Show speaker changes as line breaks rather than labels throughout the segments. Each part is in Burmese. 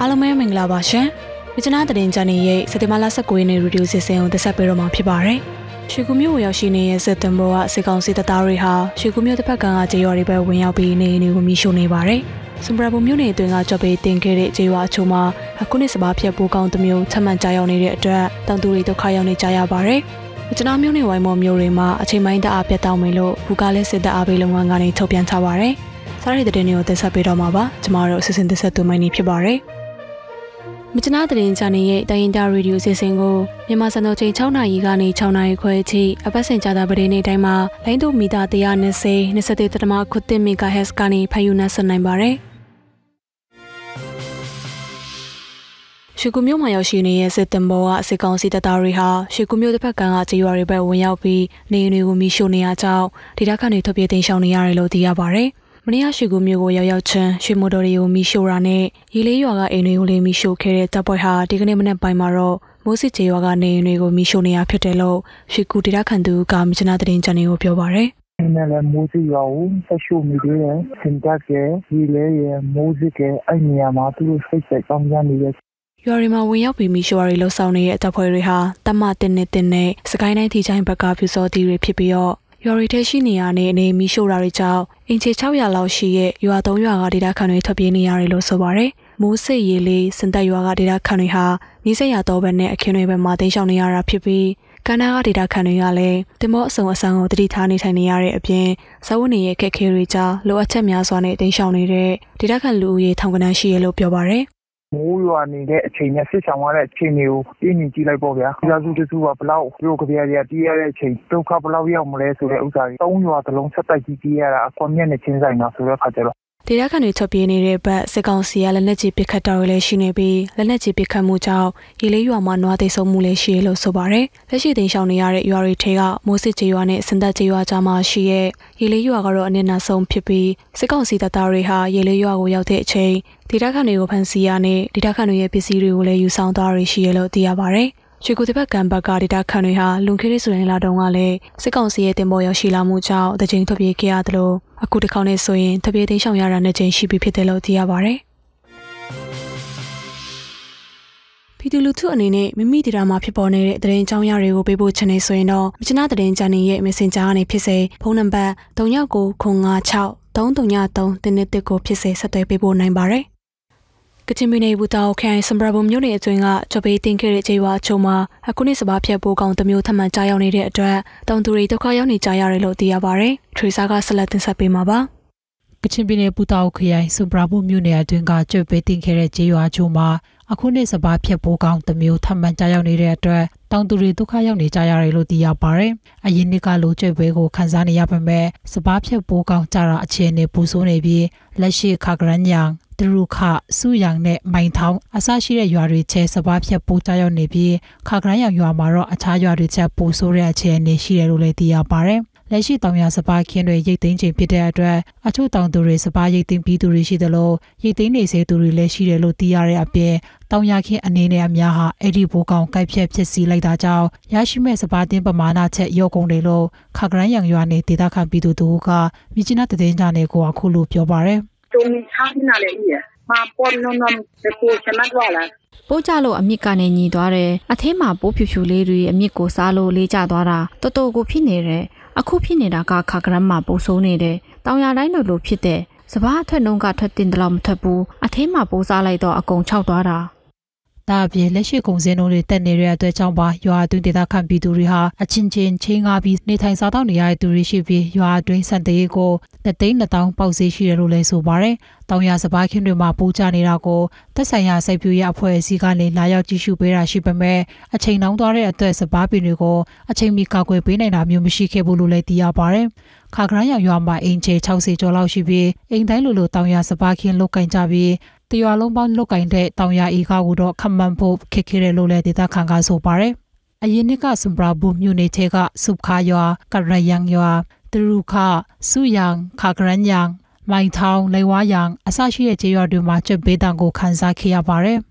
အားလုံးပဲမင်္ဂလာပါရှင်။မြကျနာတင်ချန်နယ်ရဲ့စက်တင်ဘာလ19ရက်နေ့ရေဒီယိုစီစဉ်ကိုတက်ဆက်ပေးတော့မှာဖြစ်ပါတယ်။ရွှေကူမြို့ကိုရောက်ရှိနေတဲ့စက်တင်ဘာကစေကောင်စီတပ်သားတွေဟာရွှေကူမြို့တစ်ဖက်ကကျေးရွာတွေပဲဝင်ရောက်ပြီးနေအိမ်တွေကိုမိရှုံနေပါတယ်။စံပရာဘုံမြို့နယ်အတွင်းကကြော်ပေးတင်ခဲ့တဲ့ကျေးရွာအချို့မှာအခုနှစ်စပါးဖြတ်ပိုးကောင်းတမျိုးချက်မှန်ကြာရောက်နေတဲ့အတွက်တောင်သူတွေဒုက္ခရောက်နေကြရပါတယ်။ကျွန်တော်မျိုးနေဝိုင်းမော်မျိုးတွေမှာအချိန်ပိုင်းတအားပြတ်တောင်းမယ်လို့ဘူကလည်းစစ်တပ်အားပေးလုပ်ငန်းကနေထုတ်ပြန်ထားပါဗျ။စားရတဲ့တဲ့တွေကိုတင်ဆက်ပေးတော့မှာပါ။ကျမတို့အစီအစဉ်တင်ဆက်သူမိုင်းနေဖြစ်ပါတယ်။မချနာသတင်းချန်နယ်ရဲ့တိုင်းရင်းသားရေဒီယိုအစီအစဉ်ကိုမြန်မာစံတော်ချိန်6နာရီကနေ6နာရီခွဲအထိအပတ်စဉ်ကြာတာပဒေနေ့တိုင်းမှာလိုင်းတူမီတာ120 23.7 MHz ကနေဖန်ယူနိုင်ပါတယ်ရှီကူမျိုးမှာရောက်ရှိနေတဲ့စစ်တင်ဘောကစစ်ကောင်စီတပ်သားတွေဟာရှီကူမျိုးတစ်ဖက်ကကကြေးရွာတွေဘက်ဝင်ရောက်ပြီးနေအိမ်တွေကိုမိရှို့နေရကြောင်းဒေသခံတွေထုတ်ပြေးတင်ရှောင်နေရတယ်လို့သိရပါဗျ။မနီးယားရှိကူမြို့ကိုရောက်ရောက်ချင်းရွှေမော်တော်တွေကိုမီရှိုတာနဲ့ရေလေးရွာကအိမ်တွေကိုလည်းမီရှိုခဲ့တဲ့တပ်ဖွဲ့ဟာဒီကနေ့မနက်ပိုင်းမှာတော့မိုးစစ်ချေရွာကနေအိမ်တွေကိုမီရှိုနေရဖြစ်တယ်လို့ရွှေကူဒေတာခန်သူကမြချနာသတင်းချန်နယ်ကိုပြောပါရယ်
အင်းလည်းမိုးစီရောင်းဆက်ရှုမိသေးတယ်စင်တက်ရဲ့ဒီလေရဲ့မိုးစစ်ရဲ့အဲ့နေရာမှာသူတို့စိတ်ဆက်ကောင်းကြနေရဲ့
ရွာတွေမှာဝင်ရောက်ပြီးမိရှွာတွေလှုပ်ဆောင်နေတဲ့တပ်ဖွဲ့တွေဟာတမတင်နဲ့တင်နဲ့စကိုင်းတိုင်းထီချိုင်းဘက်ကဖြူစောတီတွေဖြစ်ပြီးတော့ရွာတွေထဲရှိနေရတဲ့အနေမီးရှို့တာတွေကြောင့်အင်ချေ600လောက်ရှိရဲ့ရွာ3ရွာကဒေတာခန်တွေထွက်ပြေးနေရတယ်လို့ဆိုပါရယ်မိုးစစ်ရေလေးစင်တက်ရွာကဒေတာခန်တွေဟာနီးစပ်ရာတောဘက်နဲ့အခင်းတွေဘက်မှာတိမ်းရှောင်နေရတာဖြစ်ပြီးကန္နာကဒေတာခန်တွေကလည်းတင်မော့အစုံအဆန်းကိုတတိထားနေထိုင်နေရတဲ့အပြင်ဇဝနေရဲ့ခက်ခဲတွေကြောင့်လိုအပ်ချက်များစွာနဲ့တင်ရှောင်နေတဲ့ဒေတာခန်လူဦးရေထောင်ကနန်းရှိရလို့ပြောပါရယ်
မိုးရွာနေတဲ့အချိန်နဲ့စစ်ရှောင်ရတဲ့အချိန်တွေကိုပြည်မြင်ကြည့်လိုက်ပေါ့ဗျာ။ပြည်သူတစုကဘလောက်ပြိုကြပြရတီးရတဲ့အချိန်ဒုက္ခဘလောက်ရောက်မလဲဆိုတဲ့ဥစ္စာတွေသုံးရွာသလုံးဆက်တိုက်ကြည့်ကြည့်ရတာအကွန်မျက်နှာချင်းဆိုင်တာဆိုတဲ့ခါကျတော့
ဒေသခံတွေထွက်ပြေးနေတဲ့ဘက်စစ်ကောင်စီကလက်နက်ကြီးပစ်ခတ်တာတွေလည်းရှိနေပြီးလက်နက်ကြီးပစ်ခတ်မှုကြောင့်ရေလေးရွာမှာနွားသိမ်းဆုံးမှုလည်းရှိရလို့ဆိုပါရယ်လက်ရှိတင်ရှောင်နေရတဲ့ရွာတွေထဲကမိုးစစ်ကျေးရွာနဲ့စင်သက်ကျေးရွာကြားမှာရှိရဲ့ရေလေးရွာကတော့အနစ်နာဆုံးဖြစ်ပြီးစစ်ကောင်စီတပ်သားတွေဟာရေလေးရွာကိုရောက်တဲ့အချိန်ဒေသခံတွေကိုဖမ်းဆီးရနဲ့ဒေသခံတွေရဲ့ပစ္စည်းတွေကိုလည်းယူဆောင်သွားရရှိရလို့သိရပါရယ်ချွေကူတပတ်ကန်ဘတ်ကဒေတာခန်တွေဟာလွန်ခဲ့တဲ့ဇူလိုင်လတုန်းကလည်းစစ်ကောင်စီရဲ့တင်ပေါ်ရောက်ရှိလာမှုကြောင့်တကြိမ်ထွက်ပြေးခဲ့ရတယ်လို့အခုတစ်ခေါက်နဲ့ဆိုရင်ထွက်ပြေးသိမ်းရှောင်ရတာနှစ်ကြိမ်ရှိပြီဖြစ်တယ်လို့သိရပါဗျ။ပြည်သူလူထုအနေနဲ့မိမိဒေတာမှာဖြစ်ပေါ်နေတဲ့သတင်းအကြောင်းအရာတွေကိုပေးဖို့ချင်နေဆိုရင်တော့မချနာသတင်းချန်နယ်ရဲ့ Messenger ကနေဖြစ်စေဖုန်းနံပါတ်3996 333 333ကိုဖြစ်စေဆက်သွယ်ပေးဖို့နိုင်ပါတယ်။ကချင်ပြည်နယ်ဘူတာခိုင်စံဘရဘုံမြို့နယ်အတွင်းကကျော်ပေးတင်ခဲ့တဲ့ခြေဝါချုံမှာအခုနှစ်စပါဖြတ်ပိုးကောင်တမျိုးထပ်မံကြားရောက်နေတဲ့အတွက်တောင်သူတွေဒုက္ခရောက်နေကြရတယ်လို့သိရပါဗျ။ထွေစားကဆက်လက်တင်ဆက်ပေးမှာပါ
။ကချင်ပြည်နယ်ပူတာခရိုင်စူဘရာဘုမြို့နယ်အတွင်းကကျွတ်ပေးတင်ခဲ့တဲ့ခြေရွာချို့မှာအခုနှစ်စပါဖြက်ပိုးကောင်းတမျိုးထပ်မံကြားရောက်နေတဲ့အတွက်တောင်သူတွေဒုက္ခရောက်နေကြရတယ်လို့သိရပါတယ်။အရင်နှစ်ကလိုကျွတ်ပွဲကိုခန်းစားနေရပေမဲ့စပါဖြက်ပိုးကောင်းကြတာအခြေအနေပူဆိုးနေပြီးလက်ရှိခါကရန်ညာဒရုခစူယံနဲ့မိုင်ထောင်အစရှိတဲ့ရွာတွေချဲစပွားဖြတ်ပိုးကြရောက်နေပြီးခါကရိုင်းရောင်ရွာမှာတော့အခြားရွာတွေချက်ပိုးဆိုးတဲ့အခြေအနေရှိတယ်လို့လည်းသိရပါတယ်လက်ရှိတောင်ရစပါခင်းတွေရိတ်သိမ်းခြင်းဖြစ်တဲ့အတွက်အချို့တောင်သူတွေစပါရိတ်သိမ်းပြီးသူတွေရှိသလိုရိတ်သိမ်းနေစေသူတွေလည်းရှိတယ်လို့သိရတဲ့အပြင်တောင်ရခင်းအနေနဲ့အများဟာအဲ့ဒီဘိုးကောင်ကိုက်ဖြက်ဖြစ်စီလိုက်တာကြောင့်ရရှိမဲ့စပါတင်ပမာဏချက်ရော့ကုန်တယ်လို့ခါကရန်ရံရွာနေဒေသခံပြည်သူတို့ကမြစ်ချင်းတဲ့တင်ကြနေကိုအခုလိုပြောပါတယ်။ร
งนี้ข้าวที่นาเลยเนี่ยมาปนนนนจะกูชนะว่าละ
ပိုးကြလို့အမြစ်ကန
ေညီသွားတယ်အထင်းမှာပိုးဖြူဖြူလေးတွေအမြစ်ကိုစားလို့လေးကျသွားတာတော်တော်ကိုဖြစ်နေတယ်အခုဖြစ်နေတာကခါကရမ်းမှာပိုးဆိုးနေတယ်တောင်ရတိုင်းလိုလိုဖြစ်တယ်စဘာအထွက်နှုံးက
ထွက်တင်တယ်လို့မထွက်ဘူးအထင်းမှာပိုးစားလိုက်တော့အကုန်ခြောက်သွားတာဒါအပြင်လက်ရှိကုန်စည်နှုန်းတွေတက်နေတဲ့အတွက်ကြောင့်ပါရွာအတွင်းဒေသခံပြည်သူတွေဟာအချင်းချင်းချင်းကားပြီးနေထိုင်စားသောက်နေရတဲ့သူတွေရှိပြီးရွာအတွင်းစံတရေကိုတသိန်း1000ပေါက်ဈေးရှိတယ်လို့လည်းဆိုပါရယ်။တောင်ရစပါးခင်းတွေမှာပိုးကြနေတာကိုသက်ဆိုင်ရာစိုက်ပျိုးရေးအဖွဲ့အစည်းကလည်းလာရောက်ကြည့်ရှုပေးတာရှိပေမဲ့အချိန်နှောင်းသွားတဲ့အတွက်စပါးပင်တွေကိုအချိန်မီကာကွယ်ပေးနိုင်တာမျိုးမရှိခဲ့ဘူးလို့လည်းသိရပါရယ်။ခါကရန်ရွာမှာအိမ်ခြေ60ကျော်လောက်ရှိပြီးအိမ်တိုင်းလိုလိုတောင်ရစပါးခင်းလုတ်ကင်ကြပြီးတရွာလုံးပေါင်းလုတ်ကင်တဲ့တောင်ယာအေကာကိုတော့ခမန်ဖို့ခက်ခဲတယ်လို့လည်းဒေသခံကဆိုပါတယ်။အရင်နှစ်ကစံပရာဘူမြို့နယ်ထဲကစုခါရွာကရယံရွာတရုခစုယံခါကရန်ယံမိုင်ထောင်လေဝါယံအစရှိတဲ့ခြေရွာတွေမှာကျွတ်ဘေးတံကိုခန်းစားခဲ့ရပါတယ်။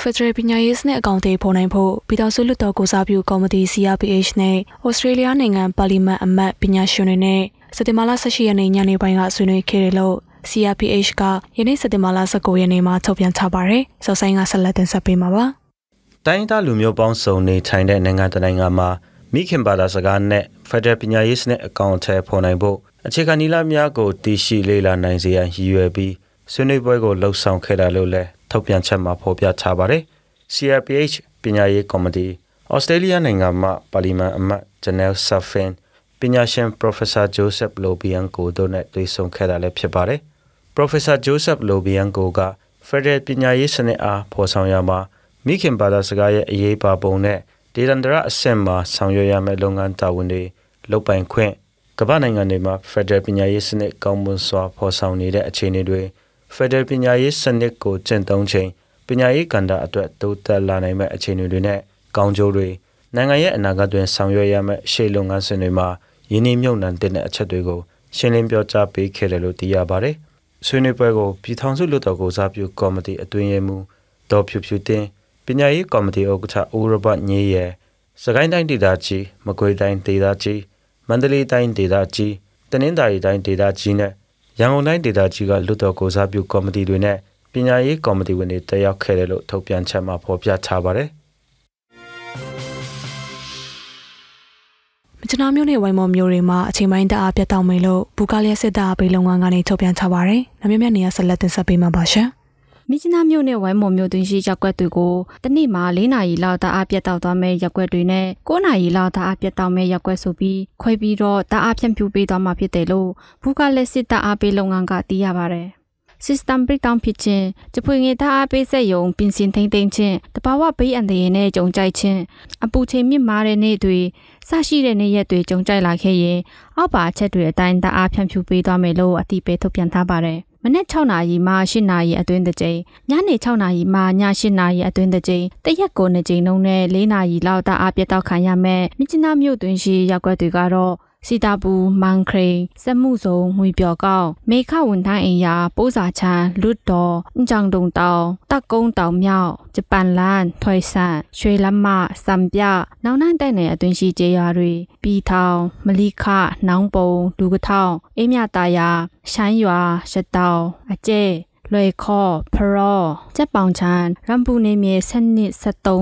Federal ပညာရေးစနစ်အကောင့်တွေပေါ်နိုင်ဖို့ပြည်တော်စုလွတ်
တော်ကိုစားပြုကော်မတီ CRPH နဲ့ Australia နိုင်ငံပါလီမန်အမတ်ပညာရှင်တွေနဲ့စက်တင်ဘာလ18ရက်နေ့ညနေပိုင်းကဆွေးနွေးခဲ့တယ်လို့ CRPH ကယနေ့စက်တင်ဘာလ19ရက်နေ့မှာထုတ်ပြန်ထားပါတယ်။စောဆိုင်ကဆက်လက်တင်ဆက်ပေးမှာပါ
။တိုင်းဒေသလူမျိုးပေါင်းစုံနေထိုင်တဲ့နိုင်ငံတနိုင်ငံမှာမိခင်ဘာသာစကားနဲ့ Federal ပညာရေးစနစ်အကောင့်ထဲပေါ်နိုင်ဖို့အခြေခံနည်းလမ်းများကိုတည်ရှိလေ့လာနိုင်စေရန်ရည်ရွယ်ပြီးဆွေးနွေးပွဲကိုလှုပ်ဆောင်ခဲ့တာလို့လည်းထုတ်ပြန်ချက်မှာဖော်ပြထားပါတယ်။ CRPH ပညာရေးကော်မတီဩစတြေးလျနိုင်ငံမှပါလီမန်အမတ် Janelle Safin ပညာရှင် Professor Joseph Lobianco တို့နဲ့တွေ့ဆုံခဲ့တာလည်းဖြစ်ပါတယ်။ Professor Joseph Lobianco က Federal ပညာရေးစနစ်အားဖော်ဆောင်ရမှာမိခင်ဘာသာစကားရဲ့အရေးပါပုံနဲ့ဒေသန္တရအဆင့်မှာဆောင်ရွက်ရမယ့်လုပ်ငန်းတာဝန်တွေလုပ်ပိုင်ခွင့်ကမ္ဘာနိုင်ငံတွေမှာ Federal ပညာရေးစနစ်ကောင်းမွန်စွာဖော်ဆောင်နေတဲ့အခြေအနေတွေ Federal ပညာရေးစနစ်ကိုကျင့်သုံးချိန်ပညာရေးကဏ္ဍအတွက်တိုးတက်လာနိုင်မယ့်အခြေအနေတွေနဲ့ကောင်းကျိုးတွေနိုင်ငံရဲ့အနာဂတ်တွင်ဆောင်ရွက်ရမယ့်ရှေ့လုပ်ငန်းစဉ်တွေမှာယင်းနှမြုံနှံတဲ့အချက်တွေကိုရှင်းလင်းပြောကြားပေးခဲ့တယ်လို့သိရပါတယ်။ဆွေးနွေးပွဲကိုပြည်ထောင်စုလွှတ်တော်ကိုစားပြုကော်မတီအတွင်းရေးမှူးဒေါ်ဖြူဖြူတင်းပညာရေးကော်မတီဥက္ကဋ္ဌဦးရဘညေးရယ်စကိုင်းတိုင်းဒေသကြီးမကွေးတိုင်းဒေသကြီးမန္တလေးတိုင်းဒေသကြီးတနင်္သာရီတိုင်းဒေသကြီးနဲ့ရန်ကုန်တိုင်းဒေသကြီးကလွတ်တော်ကိုစားပြုကော်မတီတွေနဲ့ပညာရေးကော်မတီဝင်တွေတက်ရောက်ခဲ့တယ်လို့ထုတ်ပြန်ချက်မှာဖော်ပြထားပါတယ်
ကျွန်တော်မျိုးနဲ့ဝိုင်မော်မျိုးတွေမှာအချိန်ပိုင်းတအားပြတ်တောက်မယ်လို့ဘူကာလျက်စစ်သားဘေးလုံငန်းကနေထုတ်ပြန်ချပါတယ်။နောက်မြမြနေရဆက်လက်တင်ဆက်ပေးမှာပါရှင်
။မိချနာမြို့နယ်ဝိုင်းမော်မြို့တွင်ရှိရက်ွက်တွေကိုတနေ့မှာ၄နာရီလောက်တအားပြတ်တောက်သွားမဲ့ရက်ွက်တွေနဲ့၉နာရီလောက်တအားပြတ်တောက်မဲ့ရက်ွက်ဆိုပြီးခွဲပြီးတော့တအားဖြန့်ဖြူးပေးသွားမှာဖြစ်တယ်လို့ဘူကာလက်စစ်တအားပေးလုံငန်းကသိရပါတယ်။ system breakdown ဖြစ်ခြင်း၊ကြဖွေငေသားအပိစက်ယုံပြင်ဆင်ထိမ့်သိမ့်ခြင်း၊တဘာဝဘေးအန္တရာယ်နဲ့ကြုံကြိုက်ခြင်း၊အပူချိန်မြင့်မားတဲ့နေ့တွေစရှိတဲ့နေ့ရက်တွေကြုံကြိုက်လာခဲ့ရင်အောက်ပါအချက်တွေအတိုင်းတအားဖြန့်ဖြူပေးသွားမယ်လို့အတိပေးထုတ်ပြန်ထားပါတယ်။မနေ့6နာရီမှ8နာရီအတွင်းတစ်ကြိမ်ညနေ6နာရီမှည8နာရီအတွင်းတစ်ကြိမ်တရက်ကို2ကြိမ်နှုန်းနဲ့4နာရီလောက်တအားပြတ်တောက်ခံရမယ်မြစ်ကျနာမြို့တွင်ရှိရပ်ကွက်တွေကတော့စီတာပူမန်ခရေစက်မှုစုံငွေပြော်ကောက်မေခဝန်တိုင်းအင်ယာပိုးစာချန်လွတ်တော်အင်ဂျန်ဒုံတောင်တက်ကုန်းတောင်မြောက်ဂျပန်လန်ထွေဆန်ရွှေလမစံပြနောင်နှံ့တဲ့နယ်အတွင်းရှိကျေးရွာတွေပြီးထောင်မလိခနောင်ပုံလူကထောင်အေးမြတာယာရှိုင်းရွာရှတောင်အကျဲလွယ်ခေါ်ဖရောကျက်ပောင်ချန်ရမ်ပူနေမြေ7နှစ်73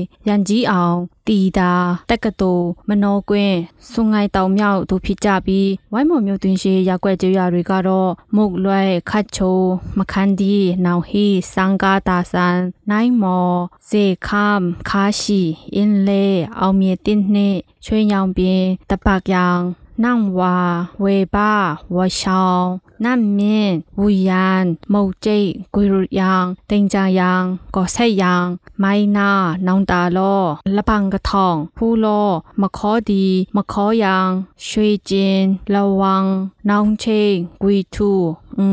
14ရန်ကြီးအောင်တီတာတက်ကတူမနောကွင်းစွန်ငိုင်တောင်မြောက်တို့ဖြစ်ကြပြီးဝိုင်းမော်မျိုးတွင်ရှိရက်ွက်ကျွရတွေကတော့မုတ်လွဲခတ်ချိုမခန်ဒီနောင်ဟီစံကာတာဆန်နိုင်မော်ဇေခမ်ခါရှိအင်းလေအောင်မြေတင်းနှစ်ချွေးရောင်ပြင်းတပတ်យ៉ាងနန့်ဝါဝေပါဝရှောင်းနတ်မြင့်ဝူယန်မုတ်ကျိတ်ဂွေရယံတင်ကြယံကောဆက်ယံမိုင်းနာနောင်တာလောလပံကထောင်ဖူလောမခောဒီမခောယံရွှေကျင်လဝံနောင်ချင်းဂွေထူ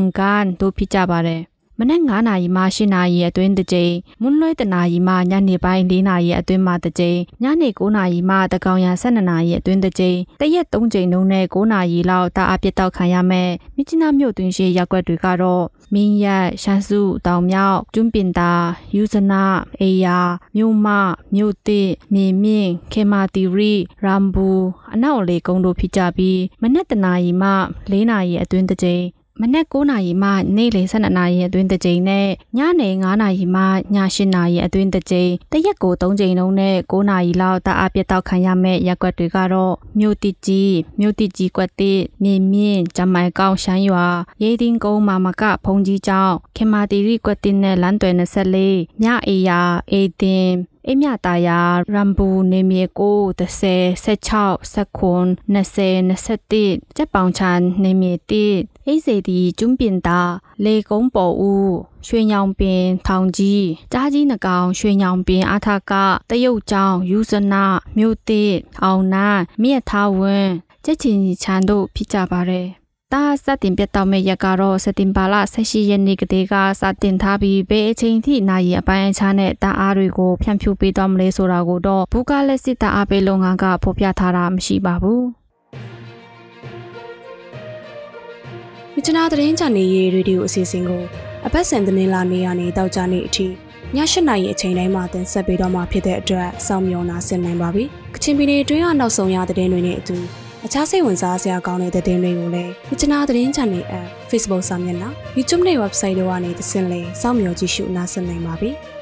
ငကန်တို့ဖြစ်ကြပါတယ်မနက်9နာရီမှ10နာရီအတွင်းတစ်ကြိမ်၊မွန်းလွဲ1နာရီမှညနေပိုင်း4နာရီအတွင်းမှတစ်ကြိမ်၊ညနေ9နာရီမှတကောင်ရံ12နာရီအတွင်းတစ်ကြိမ်၊တရက်3ကြိမ်လုံးနဲ့9နာရီလောက်တာအပြစ်တောက်ခံရမယ်။မြစ်ကြီးနားမြို့တွင်ရှိရပ်ကွက်တွေကတော့မင်းရရှမ်းစုတောင်မြောက်ကျွန်းပင်သာယူဇနာအေယာမြို့မမြို့တစ်မြေမြင့်ခေမာတီရီရမ်ဘူအနောက်လေကုန်းတို့ဖြစ်ကြပြီးမနက်တနာရီမှ၄နာရီအတွင်းတစ်ကြိမ်မနက်9:00နာရီမှနေ့လယ်12:00နာရီအတွင်းတစ်ကြိမ်နဲ့ညနေ9:00နာရီမှည8:00နာရီအတွင်းတစ်ကြိမ်တရက်ကို3ကြိမ်လုံးနဲ့9:00နာရီလောက်တအားပြတ်တောက်ခံရမယ့်ရက်ွက်တွေကတော့မြို့တိကြီးမြို့တိကြီးကွက်တိမြေမြင့်ဂျမိုင်ကောင်းရှမ်းရွာရေတင်ကုန်းမာမကဖုန်ကြီးကျောင်းခင်မာတီရီကွက်တိနဲ့လမ်းတွယ်24မြအေယာအေတင်အိမြတာယာရမ်ဘူနေမြေကို30 16 19 20 21ကျက်ပောင်ချန်နေမြေ1အိစေတီကျွန်းပင်တာလေကုန်းပေါ်ဦးရွှေညောင်ပင် ထောင်ကြီးကြားကြီးနှကောင်ရွှေညောင်ပင်အာထကတရုတ်ကျောင်းယူဇနာ မြို့တိအောင်နာမြက်ထားဝင်းချက်ချင်းချန်တို့ဖြစ်ကြပါတယ်တာစတင်ပြတ်တော့မဲ့ရက်ကတော့စတင်ပါလ16ရက်နေ့ကတည်းကစတင်ထားပြီးဘယ်အချိန်ထိနိုင်ရင်အပိုင်းအခြားနဲ့တာအားတွေကိုဖြန့်ဖြူးပေးသွားမလဲဆိုတာကိုတော့ဘူကာလက်စစ်တာအားပေးလုပ်ငန်းကဖော်ပြထားတာမရှိပါဘူး
မြချနာသတင်းချန်နေရေးရေဒီယိုအစီအစဉ်ကိုအပတ်စဉ်သတင်းလာနေရနေတောက်ကြနေအထိည7နာရီအချိန်တိုင်းမှာတင်ဆက်ပေးတော့မှာဖြစ်တဲ့အတွက်စောင့်မျှော်နာဆင်နိုင်ပါပြီ။ကချင်ပြည်နယ်တွင်းကနောက်ဆုံးရသတင်းတွေနဲ့အတူအခြားစိတ်ဝင်စားစရာကောင်းတဲ့သတင်းတွေကိုလည်းမြချနာသတင်းချန်နေ app Facebook စာမျက်နှာ YouTube နဲ့ website တို့ကနေသင်လေစောင့်မျှော်ကြည့်ရှုနာဆင်နိုင်ပါပြီ။